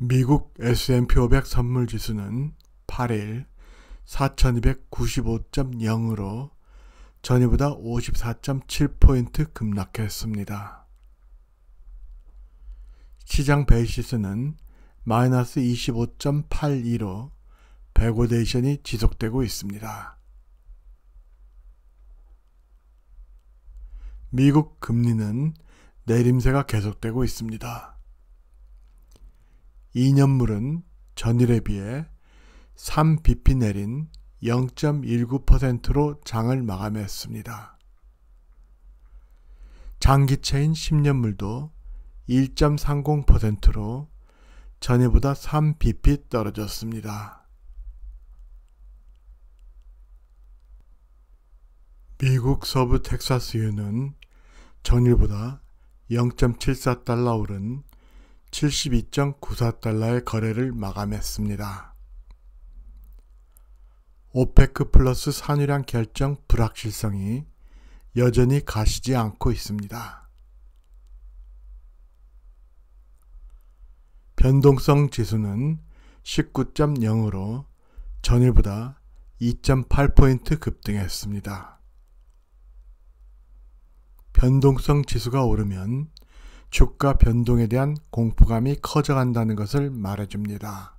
미국 S&P 500 선물지수는 8일 4295.0으로 전일보다 54.7포인트 급락했습니다. 시장 베이시스는 마이너스 25.82로 백오데이션이 지속되고 있습니다. 미국 금리는 내림세가 계속되고 있습니다. 2년물은 전일에 비해 3bp 내린 0.19%로 장을 마감했습니다. 장기채인 10년물도 1.30%로 전일보다 3bp 떨어졌습니다. 미국 서부 텍사스유는 전일보다 0.74달러 오른 72.94달러의 거래를 마감했습니다. 오페크 플러스 산유량 결정 불확실성이 여전히 가시지 않고 있습니다. 변동성 지수는 19.0으로 전일보다 2.8포인트 급등했습니다. 변동성 지수가 오르면 주가 변동에 대한 공포감이 커져간다는 것을 말해줍니다.